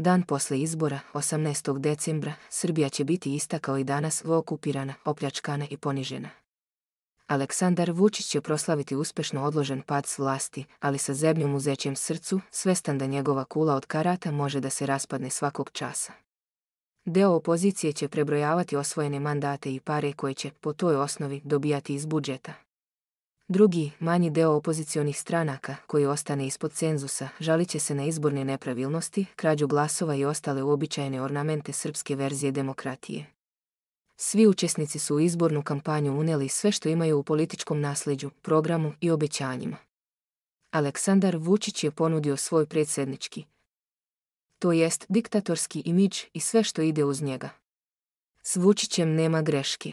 Dan posle izbora, 18. decembra, Srbija će biti ista kao i danas okupirana, opljačkana i ponižena. Aleksandar Vučić će proslaviti uspešno odložen pad s vlasti, ali sa zebnjom uzećem srcu, svestan da njegova kula od karata može da se raspadne svakog časa. Deo opozicije će prebrojavati osvojene mandate i pare koje će, po toj osnovi, dobijati iz budžeta. Drugi, manji deo opozicionih stranaka koji ostane ispod cenzusa, žalit će se na izborne nepravilnosti, krađu glasova i ostale uobičajene ornamente srpske verzije demokratije. Svi učesnici su u izbornu kampanju uneli sve što imaju u političkom nasljeđu, programu i obećanjima. Aleksandar Vučić je ponudio svoj predsjednički, to jest diktatorski imidž i sve što ide uz njega. S Vučićem nema greške.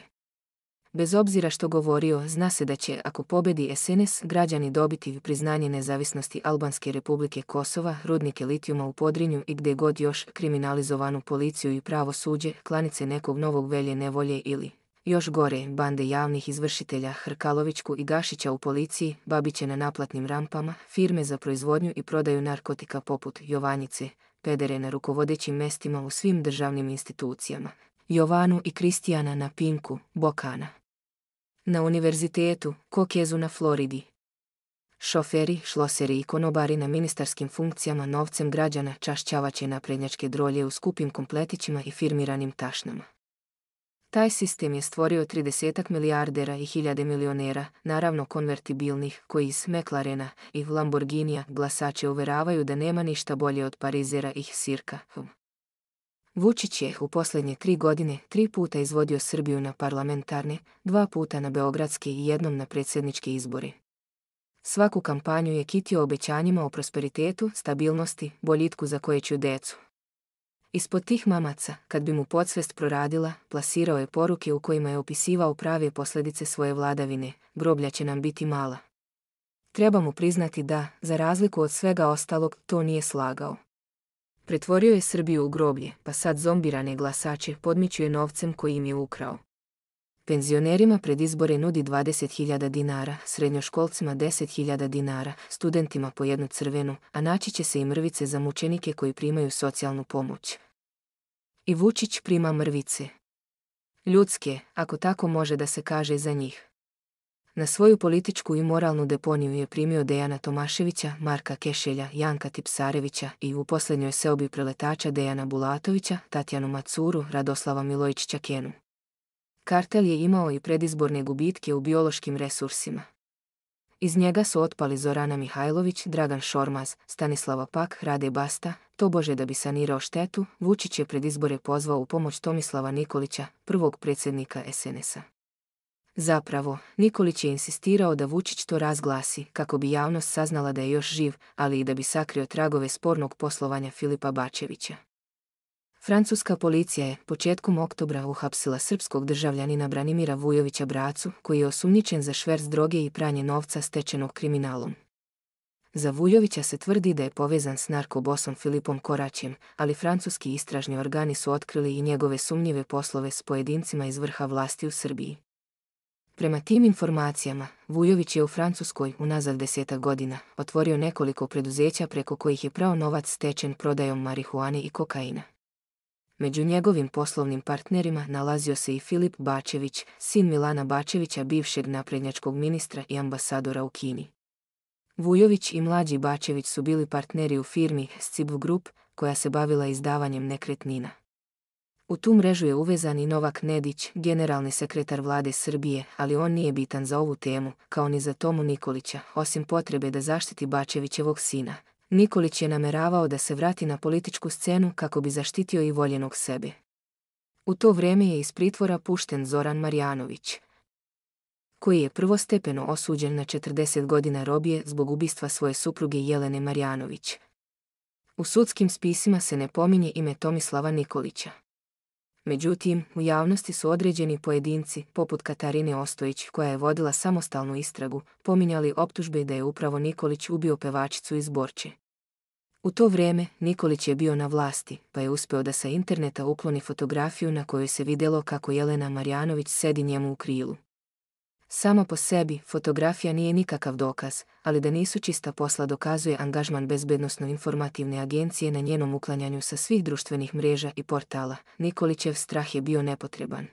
Bez obzira što govorio, zna se da će, ako pobedi SNS, građani dobiti priznanje nezavisnosti Albanske republike Kosova, rudnike litijuma u Podrinju i gdje god još kriminalizovanu policiju i pravosuđe, klanice nekog novog velje nevolje ili, još gore, bande javnih izvršitelja Hrkalovićku i Gašića u policiji, babiće na naplatnim rampama, firme za proizvodnju i prodaju narkotika poput Jovanjice, pedere na rukovodećim mestima u svim državnim institucijama, Jovanu i Kristijana na Pinku, Bokana na univerzitetu, Kokezu na Floridi. Šoferi, šloseri i konobari na ministarskim funkcijama novcem građana čašćavaće naprednjačke drolje u skupim kompletićima i firmiranim tašnama. Taj sistem je stvorio 30 milijardera i hiljade milionera, naravno konvertibilnih, koji iz Meklarena i Lamborghinija glasače uveravaju da nema ništa bolje od Parizera i Sirka. Vučić je u posljednje tri godine tri puta izvodio Srbiju na parlamentarne, dva puta na beogradske i jednom na predsjednički izbori. Svaku kampanju je kitio obećanjima o prosperitetu, stabilnosti, boljitku za koje ću decu. Ispod tih mamaca, kad bi mu podsvest proradila, plasirao je poruke u kojima je opisivao prave posljedice svoje vladavine, groblja će nam biti mala. Treba mu priznati da, za razliku od svega ostalog, to nije slagao. Pretvorio je Srbiju u groblje, pa sad zombirane glasače podmićuje novcem koji im je ukrao. Penzionerima pred izbore nudi 20.000 dinara, srednjoškolcima 10.000 dinara, studentima po jednu crvenu, a naći će se i mrvice za mučenike koji primaju socijalnu pomoć. I Vučić prima mrvice. Ljudske, ako tako može da se kaže za njih. Na svoju političku i moralnu deponiju je primio Dejana Tomaševića, Marka Kešelja, Janka Tipsarevića i u posljednjoj seobi preletača Dejana Bulatovića, Tatjanu Macuru, Radoslava milojić Kenu. Kartel je imao i predizborne gubitke u biološkim resursima. Iz njega su otpali Zorana Mihajlović, Dragan Šormaz, Stanislava Pak, Rade Basta, tobože da bi sanirao štetu, Vučić je pred izbore pozvao u pomoć Tomislava Nikolića, prvog predsjednika SNS-a. Zapravo, Nikolić je insistirao da Vučić to razglasi kako bi javnost saznala da je još živ, ali i da bi sakrio tragove spornog poslovanja Filipa Bačevića. Francuska policija je početkom oktobra uhapsila srpskog državljanina Branimira Vujovića Bracu, koji je osumnjičen za šverc droge i pranje novca stečenog kriminalom. Za Vujovića se tvrdi da je povezan s narkobosom Filipom Koraćem, ali francuski istražni organi su otkrili i njegove sumnjive poslove s pojedincima iz vrha vlasti u Srbiji. Prema tim informacijama, Vujović je u Francuskoj unazad deseta godina otvorio nekoliko preduzeća preko kojih je prao novac stečen prodajom marihuane i kokaina. Među njegovim poslovnim partnerima nalazio se i Filip Bačević, sin Milana Bačevića, bivšeg naprednjačkog ministra i ambasadora u Kini. Vujović i mlađi Bačević su bili partneri u firmi Scibu Group, koja se bavila izdavanjem nekretnina. U tu mrežu je uvezan i Novak Nedić, generalni sekretar vlade Srbije, ali on nije bitan za ovu temu, kao ni za Tomu Nikolića, osim potrebe da zaštiti Bačevićevog sina. Nikolić je nameravao da se vrati na političku scenu kako bi zaštitio i voljenog sebe. U to vrijeme je iz pritvora pušten Zoran Marjanović, koji je prvostepeno osuđen na 40 godina robije zbog ubistva svoje supruge Jelene Marjanović. U sudskim spisima se ne pominje ime Tomislava Nikolića. Međutim, u javnosti su određeni pojedinci, poput Katarine Ostojić, koja je vodila samostalnu istragu, pominjali optužbe da je upravo Nikolić ubio pevačicu iz Borče. U to vrijeme Nikolić je bio na vlasti, pa je uspio da sa interneta ukloni fotografiju na kojoj se vidjelo kako Jelena Marjanović sedi njemu u krilu. Samo po sebi, fotografija nije nikakav dokaz, ali da nisu čista posla dokazuje angažman bezbednostno-informativne agencije na njenom uklanjanju sa svih društvenih mreža i portala. Nikolićev strah je bio nepotreban.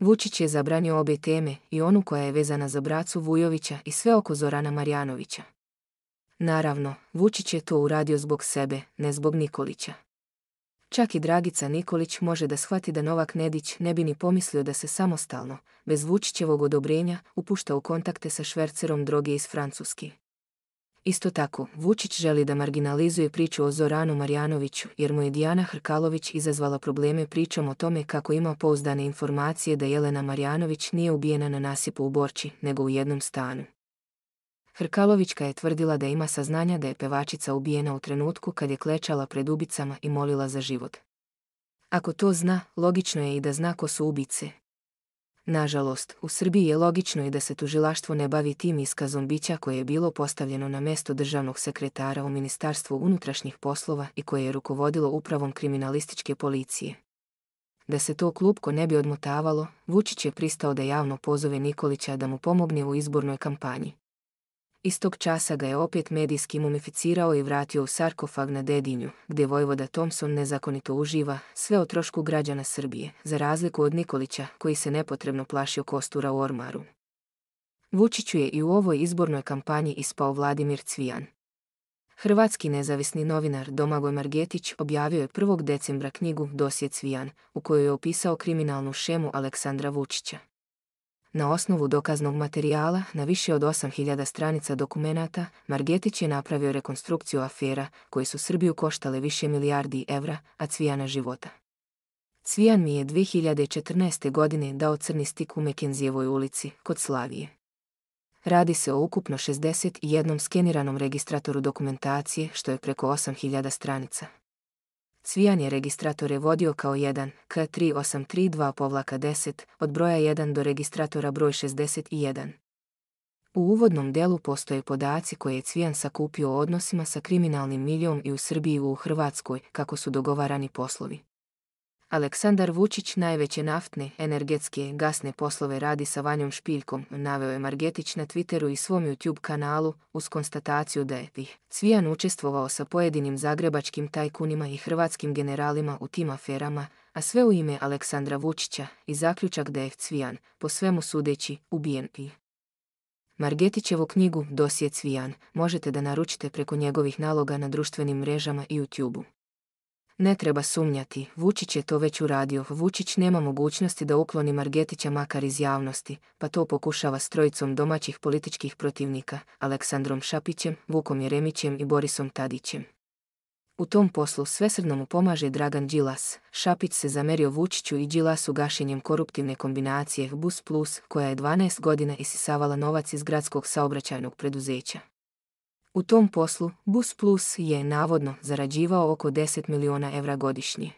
Vučić je zabranio obje teme i onu koja je vezana za bracu Vujovića i sve oko Zorana Marjanovića. Naravno, Vučić je to uradio zbog sebe, ne zbog Nikolića. Čak i Dragica Nikolić može da shvati da Novak Nedić ne bi ni pomislio da se samostalno, bez Vučićevog odobrenja, upušta u kontakte sa švercerom droge iz Francuski. Isto tako, Vučić želi da marginalizuje priču o Zoranu Marjanoviću, jer mu je Dijana Hrkalović izazvala probleme pričom o tome kako ima pouzdane informacije da Jelena Marjanović nije ubijena na nasipu u Borči, nego u jednom stanu. Hrkalovićka je tvrdila da ima saznanja da je pevačica ubijena u trenutku kad je klečala pred ubicama i molila za život. Ako to zna, logično je i da zna ko su ubice. Nažalost, u Srbiji je logično i da se tužilaštvo ne bavi tim iskazom bića koje je bilo postavljeno na mesto državnog sekretara u Ministarstvu unutrašnjih poslova i koje je rukovodilo upravom kriminalističke policije. Da se to klupko ne bi odmotavalo, Vučić je pristao da javno pozove Nikolića da mu pomogne u izbornoj kampanji. Istog časa ga je opet medijski mumificirao i vratio u sarkofag na Dedinju, gdje Vojvoda Thompson nezakonito uživa sve o trošku građana Srbije, za razliku od Nikolića koji se nepotrebno plašio kostura u ormaru. Vučiću je i u ovoj izbornoj kampanji ispao Vladimir Cvijan. Hrvatski nezavisni novinar Domagoj Margetić objavio je 1. decembra knjigu Dosje Cvijan, u kojoj je opisao kriminalnu šemu Aleksandra Vučića. Na osnovu dokaznog materijala na više od 8000 stranica dokumenata Margetić je napravio rekonstrukciju afera koje su Srbiju koštale više milijardi evra, a Cvijana života. Cvijan mi je 2014. godine dao crni stik u Mekenzijevoj ulici, kod Slavije. Radi se o ukupno 61 skeniranom registratoru dokumentacije, što je preko 8000 stranica. Cvijan je registratore vodio kao 1 K3832 povlaka 10 od broja 1 do registratora broj 61. U uvodnom delu postoje podaci koje je Cvijan sakupio o odnosima sa kriminalnim miljom i u Srbiji i u Hrvatskoj kako su dogovarani poslovi. Aleksandar Vučić najveće naftne, energetske, gasne poslove radi sa Vanjom Špiljkom, naveo je Margetić na Twitteru i svom YouTube kanalu uz konstataciju da je Cvijan učestvovao sa pojedinim zagrebačkim tajkunima i hrvatskim generalima u tim aferama, a sve u ime Aleksandra Vučića i zaključak da je Cvijan, po svemu sudeći, ubijen i Margetićevu knjigu Dosje Cvijan možete da naručite preko njegovih naloga na društvenim mrežama i YouTube-u. Ne treba sumnjati, Vučić je to već uradio, Vučić nema mogućnosti da ukloni Margetića makar iz javnosti, pa to pokušava s trojicom domaćih političkih protivnika, Aleksandrom Šapićem, Vukom Jeremićem i Borisom Tadićem. U tom poslu svesrdno mu pomaže Dragan Đilas. Šapić se zamerio Vučiću i Đilasu gašenjem koruptivne kombinacije Bus Plus, koja je 12 godina isisavala novac iz gradskog saobraćajnog preduzeća. U tom poslu Bus Plus je navodno zarađivao oko 10 miliona evra godišnje.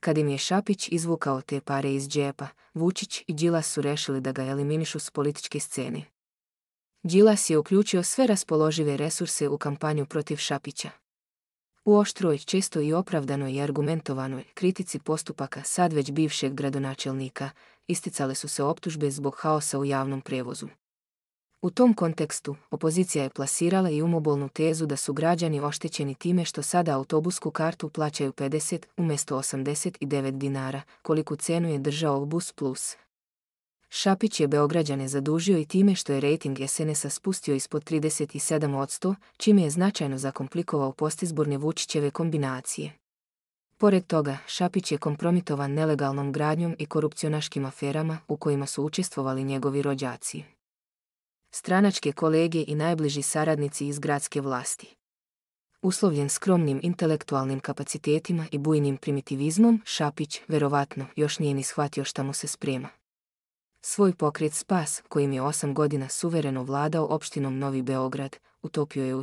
Kad im je Šapić izvukao te pare iz džepa, Vučić i Đilas su rešili da ga eliminišu s političke scene. Đilas je uključio sve raspoložive resurse u kampanju protiv Šapića. U oštroj, često i opravdanoj i argumentovanoj kritici postupaka sad već bivšeg gradonačelnika isticale su se optužbe zbog haosa u javnom prevozu. U tom kontekstu, opozicija je plasirala i umobolnu tezu da su građani oštećeni time što sada autobusku kartu plaćaju 50 umjesto 89 dinara, koliku cenu je držao Bus Plus. Šapić je Beograđane zadužio i time što je rejting SNS-a spustio ispod 37%, čime je značajno zakomplikovao postizborne Vučićeve kombinacije. Pored toga, Šapić je kompromitovan nelegalnom gradnjom i korupcionaškim aferama u kojima su učestvovali njegovi rođaci stranačke kolege i najbliži saradnici iz gradske vlasti. Uslovljen skromnim intelektualnim kapacitetima i bujnim primitivizmom, Šapić, verovatno, još nije ni shvatio šta mu se sprema. Svoj pokret Spas, kojim je osam godina suvereno vladao opštinom Novi Beograd, utopio je u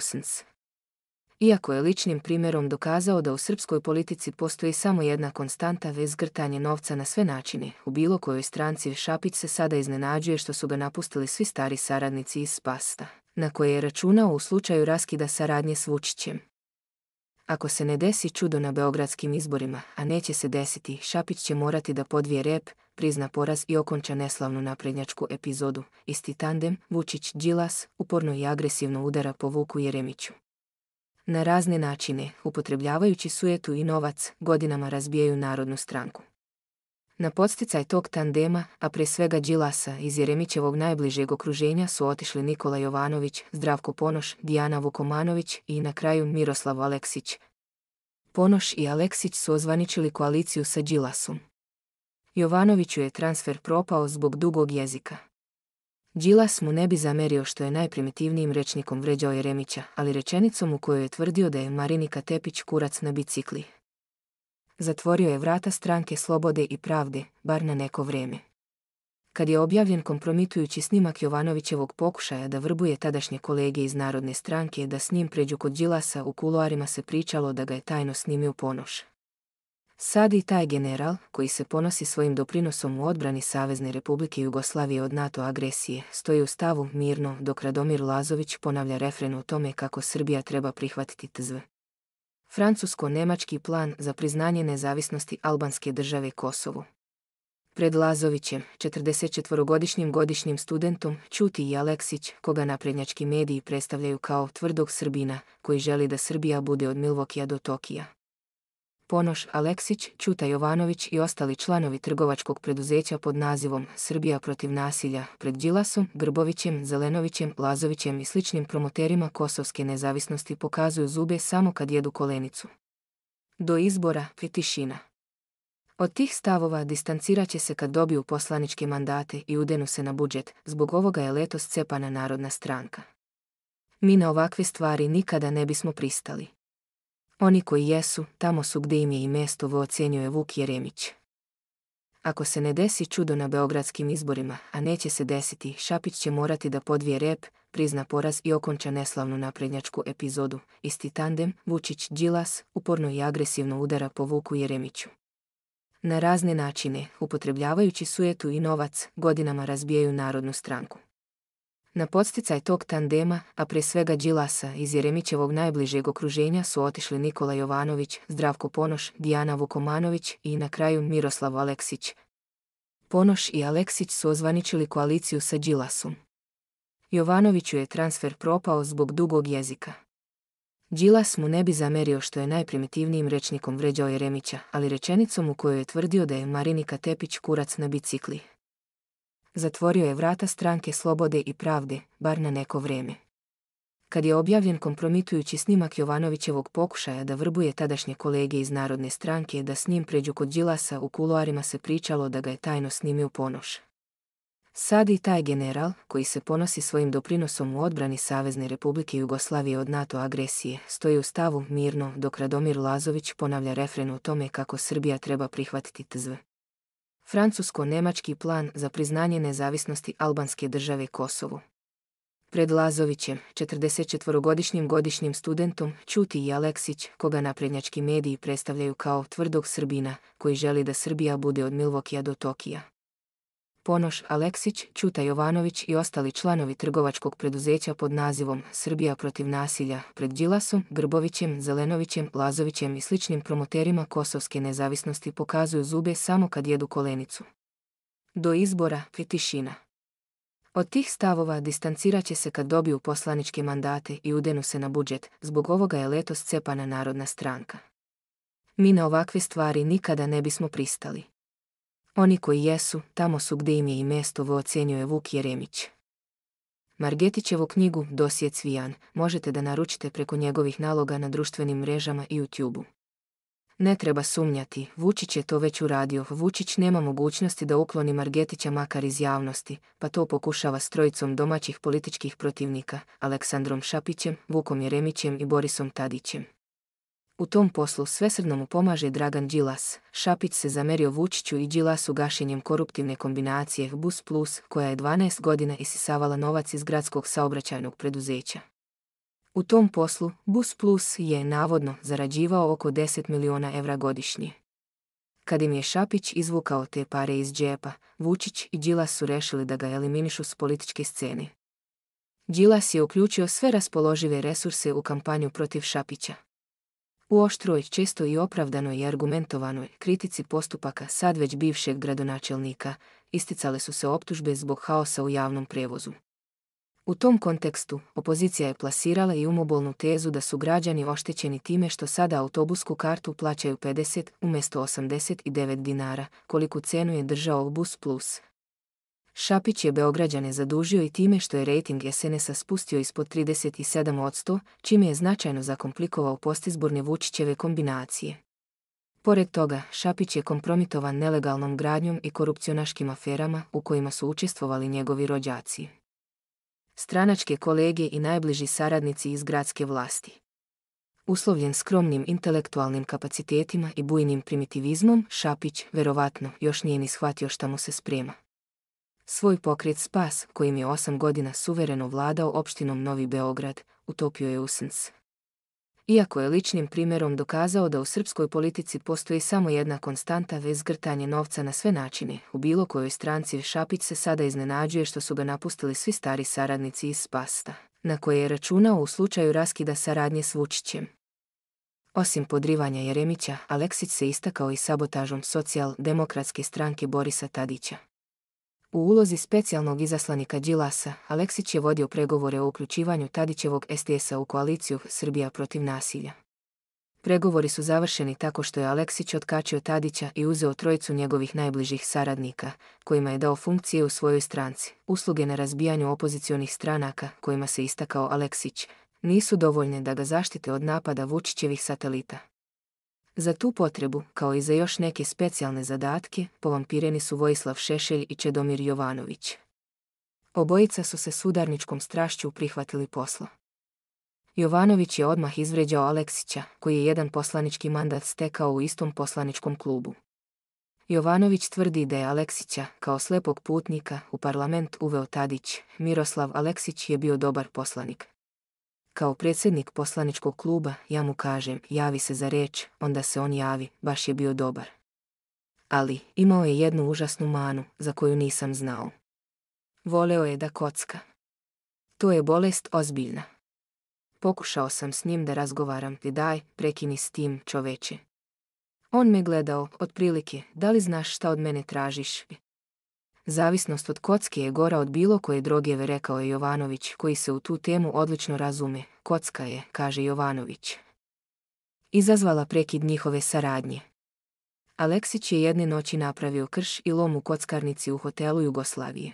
iako je ličnim primjerom dokazao da u srpskoj politici postoji samo jedna konstanta vezgrtanje novca na sve načine. U bilo kojoj stranci Šapić se sada iznenađuje što su ga napustili svi stari saradnici iz Spasta, na koje je računao u slučaju raskida saradnje s Vučićem. Ako se ne desi čudo na beogradskim izborima, a neće se desiti, Šapić će morati da podvije rep, prizna poraz i okonča neslavnu naprednjačku epizodu. Isti tandem, Vučić-Đilas, uporno i agresivno udara po Vuku Jeremiću na razne načine, upotrebljavajući sujetu i novac, godinama razbijaju narodnu stranku. Na podsticaj tog tandema, a pre svega Đilasa iz Jeremićevog najbližeg okruženja su otišli Nikola Jovanović, Zdravko Ponoš, Dijana Vukomanović i na kraju Miroslav Aleksić. Ponoš i Aleksić su ozvaničili koaliciju sa Đilasom. Jovanoviću je transfer propao zbog dugog jezika. Đilas mu ne bi zamerio što je najprimitivnijim rečnikom vređao Jeremića, ali rečenicom u kojoj je tvrdio da je Marinika Tepić kurac na bicikli. Zatvorio je vrata stranke slobode i pravde, bar na neko vrijeme. Kad je objavljen kompromitujući snimak Jovanovićevog pokušaja da vrbuje tadašnje kolege iz Narodne stranke da s njim pređu kod Đilasa u kuloarima se pričalo da ga je tajno snimio ponoš. Sad i taj general, koji se ponosi svojim doprinosom u odbrani Savezne republike Jugoslavije od NATO agresije, stoji u stavu mirno dok Radomir Lazović ponavlja refren o tome kako Srbija treba prihvatiti TZV. Francusko-nemački plan za priznanje nezavisnosti albanske države Kosovu. Pred Lazovićem, 44-godišnjim godišnjim studentom, Čuti i Aleksić, koga naprednjački mediji predstavljaju kao tvrdog Srbina, koji želi da Srbija bude od Milvokija do Tokija, Ponoš Aleksić, Čuta Jovanović i ostali članovi trgovačkog preduzeća pod nazivom Srbija protiv nasilja pred Đilasom, Grbovićem, Zelenovićem, Lazovićem i sličnim promoterima kosovske nezavisnosti pokazuju zube samo kad jedu kolenicu. Do izbora tišina. Od tih stavova distancirat će se kad dobiju poslaničke mandate i udenu se na budžet, zbog ovoga je letos cepana narodna stranka. Mi na ovakve stvari nikada ne bismo pristali. Oni koji jesu, tamo su gdje im je i mesto ocjenjuje Vuk Jeremić. Ako se ne desi čudo na beogradskim izborima, a neće se desiti, Šapić će morati da podvije rep, prizna poraz i okonča neslavnu naprednjačku epizodu. Isti tandem, Vučić Đilas, uporno i agresivno udara po Vuku Jeremiću. Na razne načine, upotrebljavajući sujetu i novac, godinama razbijaju narodnu stranku. Na podsticaj tog tandema, a prije svega Đilasa iz Jeremićevog najbližeg okruženja su otišli Nikola Jovanović, Zdravko Ponoš, Dijana Vukomanović i na kraju Miroslav Aleksić. Ponoš i Aleksić su ozvaničili koaliciju sa Đilasom. Jovanoviću je transfer propao zbog dugog jezika. Đilas mu ne bi zamerio što je najprimitivnijim rečnikom vređao Jeremića, ali rečenicom u kojoj je tvrdio da je Marinika Tepić kurac na bicikli zatvorio je vrata stranke slobode i pravde, bar na neko vrijeme. Kad je objavljen kompromitujući snimak Jovanovićevog pokušaja da vrbuje tadašnje kolege iz Narodne stranke da s njim pređu kod Đilasa, u kuloarima se pričalo da ga je tajno snimio ponoš. Sad i taj general, koji se ponosi svojim doprinosom u odbrani Savezne republike Jugoslavije od NATO agresije, stoji u stavu mirno dok Radomir Lazović ponavlja refren o tome kako Srbija treba prihvatiti tzv. Francusko-nemački plan za priznanje nezavisnosti albanske države Kosovo. Pred Lazovićem, 44-godišnjim godišnjim studentom, Čuti i Aleksić, koga naprednjački mediji predstavljaju kao tvrdog Srbina, koji želi da Srbija bude od Milvokija do Tokija. Ponoš Aleksić, Čuta Jovanović i ostali članovi trgovačkog preduzeća pod nazivom Srbija protiv nasilja pred Đilasom, Grbovićem, Zelenovićem, Lazovićem i sličnim promoterima kosovske nezavisnosti pokazuju zube samo kad jedu kolenicu. Do izbora pri Od tih stavova distancirat će se kad dobiju poslaničke mandate i udenu se na budžet, zbog ovoga je letos cepana narodna stranka. Mi na ovakve stvari nikada ne bismo pristali. Oni koji jesu, tamo su gdje im je i mesto, je Vuk Jeremić. Margetićevu knjigu Dosje cvijan možete da naručite preko njegovih naloga na društvenim mrežama i YouTube-u. Ne treba sumnjati, Vučić je to već uradio, Vučić nema mogućnosti da ukloni Margetića makar iz javnosti, pa to pokušava s trojicom domaćih političkih protivnika, Aleksandrom Šapićem, Vukom Jeremićem i Borisom Tadićem. U tom poslu svesrdno mu pomaže Dragan Đilas. Šapić se zamerio Vučiću i Đilasu gašenjem koruptivne kombinacije Bus Plus, koja je 12 godina isisavala novac iz gradskog saobraćajnog preduzeća. U tom poslu Bus Plus je navodno zarađivao oko 10 miliona evra godišnje. Kad im je Šapić izvukao te pare iz džepa, Vučić i Đilas su rešili da ga eliminišu s političke scene. Đilas je uključio sve raspoložive resurse u kampanju protiv Šapića u oštroj, često i opravdanoj i argumentovanoj kritici postupaka sad već bivšeg gradonačelnika isticale su se optužbe zbog haosa u javnom prijevozu. U tom kontekstu opozicija je plasirala i umobolnu tezu da su građani oštećeni time što sada autobusku kartu plaćaju 50 umjesto 89 dinara, koliku cenu je držao Bus Plus, Šapić je Beograđane zadužio i time što je rejting SNS-a spustio ispod 37%, čime je značajno zakomplikovao postizborne Vučićeve kombinacije. Pored toga, Šapić je kompromitovan nelegalnom gradnjom i korupcionaškim aferama u kojima su učestvovali njegovi rođaci. Stranačke kolege i najbliži saradnici iz gradske vlasti. Uslovljen skromnim intelektualnim kapacitetima i bujnim primitivizmom, Šapić, verovatno, još nije ni shvatio šta mu se sprema. Svoj pokret Spas, kojim je osam godina suvereno vladao opštinom Novi Beograd, utopio je Usens. Iako je ličnim primjerom dokazao da u srpskoj politici postoji samo jedna konstanta vezgrtanje novca na sve načine, u bilo kojoj stranci Šapić se sada iznenađuje što su ga napustili svi stari saradnici iz Spasta, na koje je računao u slučaju raskida saradnje s Vučićem. Osim podrivanja Jeremića, Aleksić se istakao i sabotažom socijal-demokratske stranke Borisa Tadića. U ulozi specijalnog izaslanika Đilasa, Aleksić je vodio pregovore o uključivanju Tadićevog STS-a u koaliciju Srbija protiv nasilja. Pregovori su završeni tako što je Aleksić otkačio Tadića i uzeo trojicu njegovih najbližih saradnika, kojima je dao funkcije u svojoj stranci. Usluge na razbijanju opozicionih stranaka, kojima se istakao Aleksić, nisu dovoljne da ga zaštite od napada Vučićevih satelita. Za tu potrebu, kao i za još neke specijalne zadatke, povampireni su Vojislav Šešelj i Čedomir Jovanović. Obojica su se sudarničkom strašću prihvatili posla. Jovanović je odmah izvređao Aleksića, koji je jedan poslanički mandat stekao u istom poslaničkom klubu. Jovanović tvrdi da je Aleksića, kao slepog putnika, u parlament uveo Tadić. Miroslav Aleksić je bio dobar poslanik. Kao predsjednik poslaničkog kluba ja mu kažem javi se za reč, onda se on javi, baš je bio dobar. Ali imao je jednu užasnu manu za koju nisam znao. Voleo je da kocka. To je bolest ozbiljna. Pokušao sam s njim da razgovaram ti daj, prekini s tim čoveče. On me gledao, otprilike, da li znaš šta od mene tražiš? Zavisnost od kocke je gora od bilo koje droge, rekao je Jovanović, koji se u tu temu odlično razume. Kocka je, kaže Jovanović. Izazvala prekid njihove saradnje. Aleksić je jedne noći napravio krš i lom u kockarnici u hotelu Jugoslavije.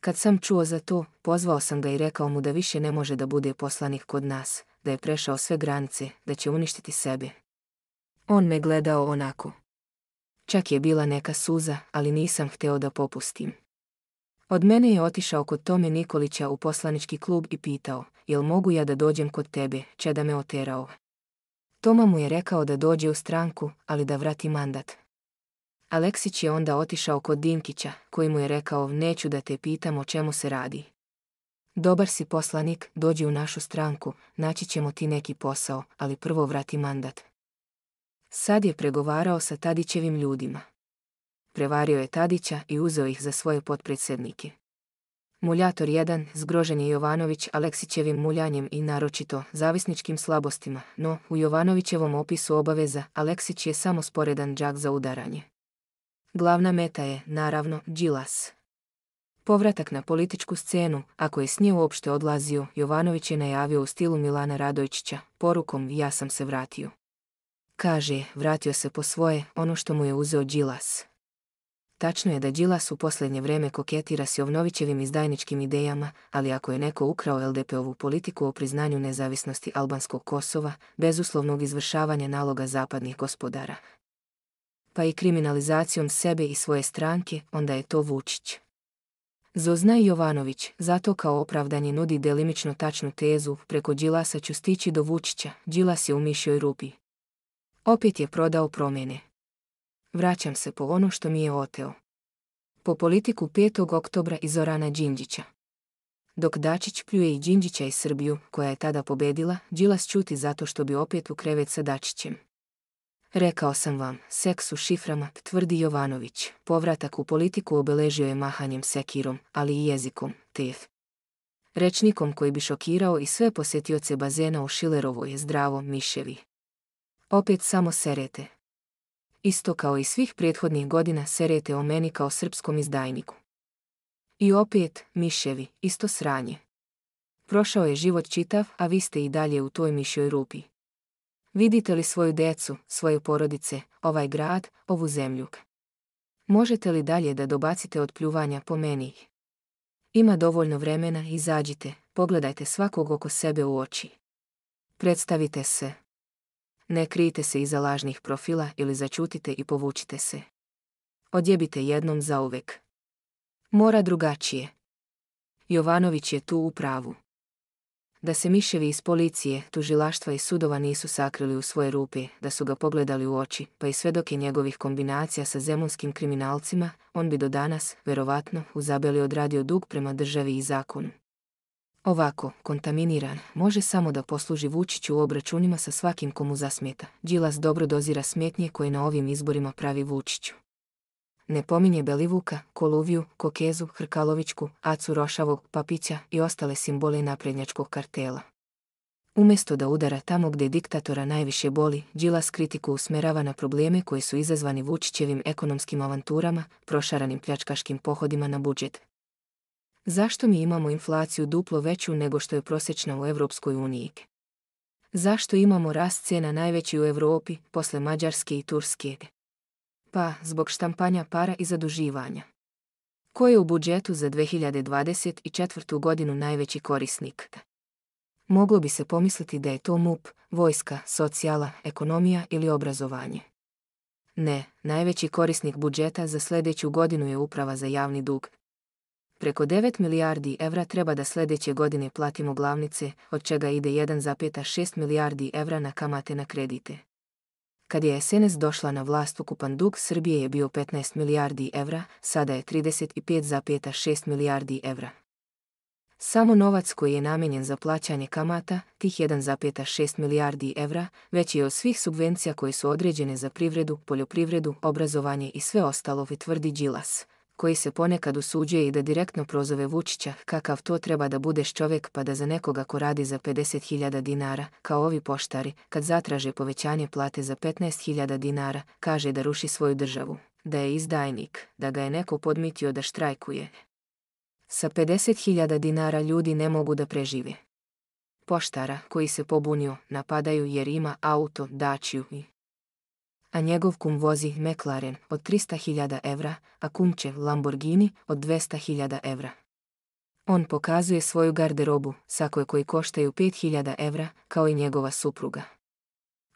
Kad sam čuo za to, pozvao sam ga i rekao mu da više ne može da bude poslanih kod nas, da je prešao sve granice, da će uništiti sebe. On me gledao onako. Čak je bila neka suza, ali nisam hteo da popustim. Od mene je otišao kod Tome Nikolića u poslanički klub i pitao, jel mogu ja da dođem kod tebe, će da me oterao. Toma mu je rekao da dođe u stranku, ali da vrati mandat. Aleksić je onda otišao kod Dinkića, koji mu je rekao neću da te pitam o čemu se radi. Dobar si poslanik, dođi u našu stranku, naći ćemo ti neki posao, ali prvo vrati mandat. Sad je pregovarao sa Tadićevim ljudima. Prevario je Tadića i uzeo ih za svoje potpredsjednike. Muljator 1 zgrožen je Jovanović Aleksićevim muljanjem i naročito zavisničkim slabostima, no u Jovanovićevom opisu obaveza Aleksić je samo sporedan džak za udaranje. Glavna meta je, naravno, Đilas. Povratak na političku scenu, ako je s nje uopšte odlazio, Jovanović je najavio u stilu Milana Radojčića, porukom ja sam se vratio. Kaže, vratio se po svoje, ono što mu je uzeo Đilas. Tačno je da Đilas u posljednje vreme koketira s Jovnovićevim izdajničkim idejama, ali ako je neko ukrao LDP-ovu politiku o priznanju nezavisnosti albanskog Kosova, bezuslovnog izvršavanja naloga zapadnih gospodara, pa i kriminalizacijom sebe i svoje stranke, onda je to Vučić. Zozna Jovanović zato kao opravdanje nudi delimično tačnu tezu, preko Đilasa ću stići do Vučića, Đilas je u mišoj rupi, opet je prodao promjene. Vraćam se po ono što mi je oteo. Po politiku 5. oktobra i Zorana Đinđića. Dok Dačić pljuje i Đinđića i Srbiju, koja je tada pobedila, Đilas čuti zato što bi opet u krevet sa Dačićem. Rekao sam vam, seks u šiframa, tvrdi Jovanović. Povratak u politiku obeležio je mahanjem sekirom, ali i jezikom, tef. Rečnikom koji bi šokirao i sve posjetioce bazena u Šilerovo je zdravo miševi. Opet samo serete. Isto kao i svih prethodnih godina serete o meni kao srpskom izdajniku. I opet, miševi, isto sranje. Prošao je život čitav, a vi ste i dalje u toj mišoj rupi. Vidite li svoju decu, svoje porodice, ovaj grad, ovu zemlju? Možete li dalje da dobacite od pljuvanja po meni? Ima dovoljno vremena, izađite, pogledajte svakog oko sebe u oči. Predstavite se, ne krijte se iza lažnih profila ili začutite i povučite se. Odjebite jednom za uvek. Mora drugačije. Jovanović je tu u pravu. Da se miševi iz policije, tužilaštva i sudova nisu sakrili u svoje rupe, da su ga pogledali u oči, pa i sve dok je njegovih kombinacija sa zemunskim kriminalcima, on bi do danas, verovatno, uzabeli odradio dug prema državi i zakonu. Ovako, kontaminiran, može samo da posluži Vučiću u obračunima sa svakim komu zasmeta. Đilas dobro dozira smetnje koje na ovim izborima pravi Vučiću. Ne pominje Belivuka, Koluviju, Kokezu, Hrkalovičku, Acu Rošavog, Papića i ostale simbole naprednjačkog kartela. Umjesto da udara tamo gdje diktatora najviše boli, Đilas kritiku usmerava na probleme koji su izazvani Vučićevim ekonomskim avanturama, prošaranim pljačkaškim pohodima na budžet, Zašto mi imamo inflaciju duplo veću nego što je prosječna u Europskoj uniji? Zašto imamo rast cijena najveći u Europi posle Mađarske i Turske? Pa, zbog štampanja para i zaduživanja. Ko je u budžetu za 2024. godinu najveći korisnik? Moglo bi se pomisliti da je to MUP, vojska, socijala, ekonomija ili obrazovanje. Ne, najveći korisnik budžeta za sljedeću godinu je uprava za javni dug, preko 9 milijardi evra treba da sljedeće godine platimo glavnice, od čega ide 1,6 milijardi evra na kamate na kredite. Kad je SNS došla na vlast ukupan dug Srbije je bio 15 milijardi evra, sada je 35,6 milijardi evra. Samo novac koji je namijenjen za plaćanje kamata, tih 1,6 milijardi evra, već je od svih subvencija koje su određene za privredu, poljoprivredu, obrazovanje i sve ostalo, tvrdi Đilas, koji se ponekad usuđuje i da direktno prozove Vučića kakav to treba da budeš čovjek pa da za nekoga ko radi za 50.000 dinara, kao ovi poštari, kad zatraže povećanje plate za 15.000 dinara, kaže da ruši svoju državu, da je izdajnik, da ga je neko podmitio da štrajkuje. Sa 50.000 dinara ljudi ne mogu da prežive. Poštara koji se pobunio napadaju jer ima auto, dačiju i a njegov kum vozi McLaren od 300.000 evra, a kumčev Lamborghini od 200.000 evra. On pokazuje svoju garderobu, sakoj koji koštaju 5.000 evra, kao i njegova supruga.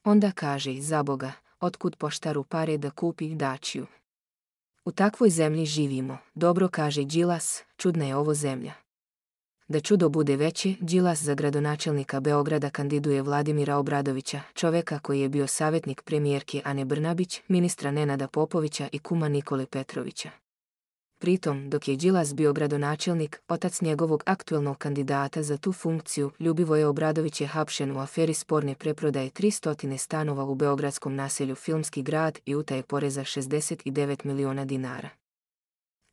Onda kaže, za Boga, otkud poštaru pare da kupi dačiju. U takvoj zemlji živimo, dobro kaže Đilas, čudna je ovo zemlja. Da čudo bude veće, Đilas za gradonačelnika Beograda kandiduje Vladimira Obradovića, čovjeka koji je bio savjetnik premijerke Ane Brnabić, ministra Nenada Popovića i kuma Nikole Petrovića. Pritom, dok je Đilas bio gradonačelnik, otac njegovog aktuelnog kandidata za tu funkciju, je Obradović je hapšen u aferi sporne preprodaje 300 stanova u beogradskom naselju Filmski grad i utaje poreza 69 miliona dinara.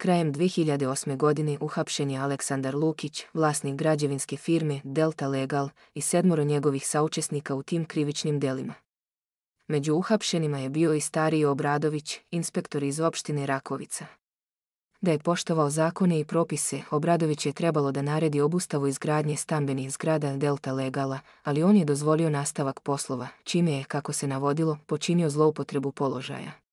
Krajem 2008. godine uhapšen je Aleksandar Lukić, vlasnik građevinske firme Delta Legal i sedmoro njegovih saučesnika u tim krivičnim delima. Među uhapšenima je bio i stariji Obradović, inspektor iz opštine Rakovica. Da je poštovao zakone i propise, Obradović je trebalo da naredi obustavu izgradnje stambenih zgrada Delta Legala, ali on je dozvolio nastavak poslova, čime je, kako se navodilo, počinio zloupotrebu položaja.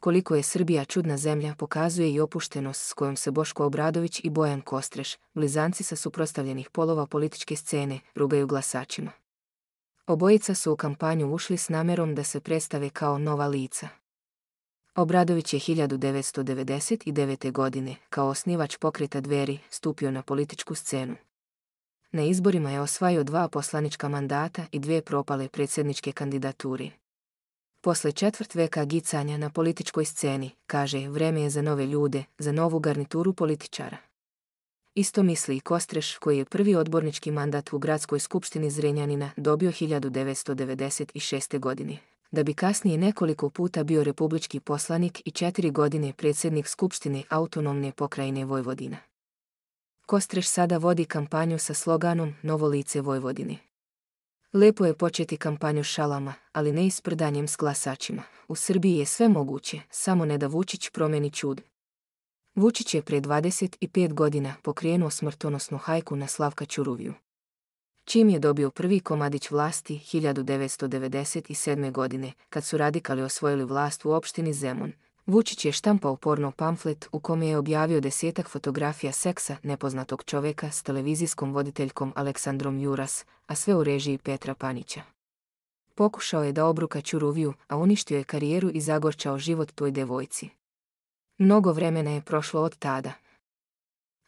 Koliko je Srbija čudna zemlja pokazuje i opuštenost s kojom se Boško Obradović i Bojan Kostreš, blizanci sa suprotstavljenih polova političke scene, rugaju glasačima. Obojica su u kampanju ušli s namjerom da se predstave kao nova lica. Obradović je 1999. godine, kao osnivač pokreta dveri, stupio na političku scenu. Na izborima je osvajao dva poslanička mandata i dvije propale predsjedničke kandidaturi. Posle četvrt veka gicanja na političkoj sceni, kaže, vreme je za nove ljude, za novu garnituru političara. Isto misli i Kostreš, koji je prvi odbornički mandat u Gradskoj skupštini Zrenjanina dobio 1996. godine, da bi kasnije nekoliko puta bio republički poslanik i četiri godine predsjednik Skupštine autonomne pokrajine Vojvodina. Kostreš sada vodi kampanju sa sloganom Novo lice Vojvodine. Lepo je početi kampanju šalama, ali ne i s prdanjem s glasačima. U Srbiji je sve moguće, samo ne da Vučić promeni čud. Vučić je prije 25 godina pokrijenuo smrtonosnu hajku na Slavka čuruviju. Čim je dobio prvi komadić vlasti 1997. godine, kad su radikali osvojili vlast u opštini Zemun, Vučić je štampao porno pamflet u kome je objavio desetak fotografija seksa nepoznatog čovjeka s televizijskom voditeljkom Aleksandrom Juras, a sve u režiji Petra Panića. Pokušao je da obruka Čuruviju, a uništio je karijeru i zagorčao život toj devojci. Mnogo vremena je prošlo od tada.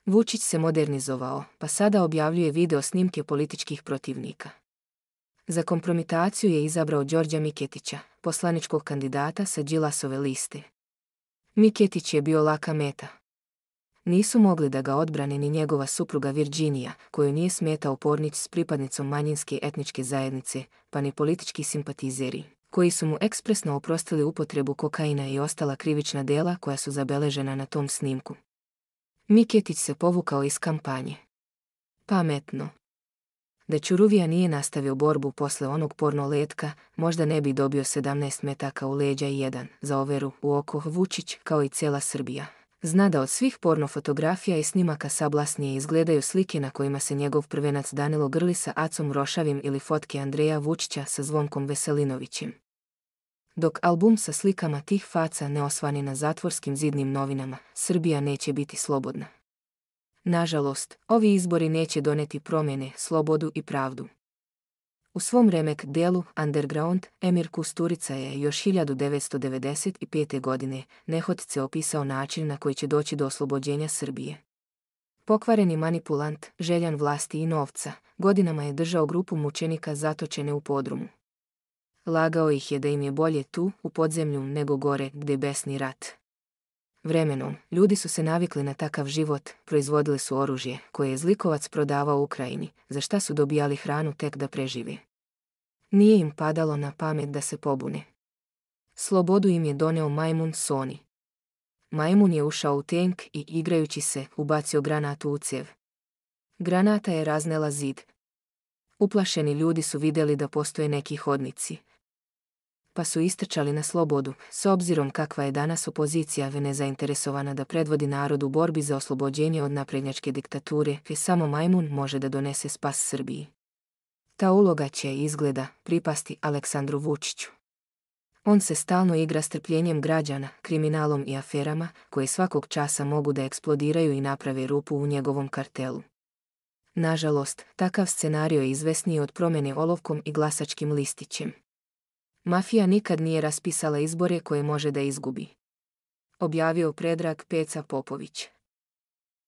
Vučić se modernizovao, pa sada objavljuje video snimke političkih protivnika. Za kompromitaciju je izabrao Đorđa Miketića, poslaničkog kandidata sa Đilasove liste. Miketić je bio laka meta. Nisu mogli da ga odbrane ni njegova supruga Virginija, koju nije smetao Pornić s pripadnicom manjinske etničke zajednice, pa ni politički simpatizeri, koji su mu ekspresno oprostili upotrebu kokaina i ostala krivična dela koja su zabeležena na tom snimku. Miketić se povukao iz kampanje. Pametno, da Čuruvija nije nastavio borbu posle onog porno letka, možda ne bi dobio 17 metaka u leđa i jedan za overu u oko Vučić kao i cijela Srbija. Zna da od svih porno fotografija i snimaka sablasnije izgledaju slike na kojima se njegov prvenac Danilo grli sa Acom Rošavim ili fotke Andreja Vučića sa Zvonkom Veselinovićem. Dok album sa slikama tih faca ne osvani na zatvorskim zidnim novinama, Srbija neće biti slobodna. Nažalost, ovi izbori neće doneti promjene, slobodu i pravdu. U svom remek delu Underground Emir Kusturica je još 1995. godine nehotice opisao način na koji će doći do oslobođenja Srbije. Pokvareni manipulant, željan vlasti i novca, godinama je držao grupu mučenika zatočene u podrumu. Lagao ih je da im je bolje tu, u podzemlju, nego gore, gdje besni rat. Vremenom, ljudi su se navikli na takav život, proizvodili su oružje koje je zlikovac prodavao Ukrajini, za šta su dobijali hranu tek da preživi. Nije im padalo na pamet da se pobune. Slobodu im je doneo majmun Soni. Majmun je ušao u tenk i igrajući se ubacio granatu u cev. Granata je raznela zid. Uplašeni ljudi su vidjeli da postoje neki hodnici, pa su istrčali na slobodu, s obzirom kakva je danas opozicija vene zainteresovana da predvodi narodu u borbi za oslobođenje od naprednjačke diktature, je samo majmun može da donese spas Srbiji. Ta uloga će, izgleda, pripasti Aleksandru Vučiću. On se stalno igra strpljenjem građana, kriminalom i aferama, koje svakog časa mogu da eksplodiraju i naprave rupu u njegovom kartelu. Nažalost, takav scenario je izvesniji od promjene olovkom i glasačkim listićem. Mafija nikad nije raspisala izbore koje može da izgubi. Objavio Predrag Peca Popović.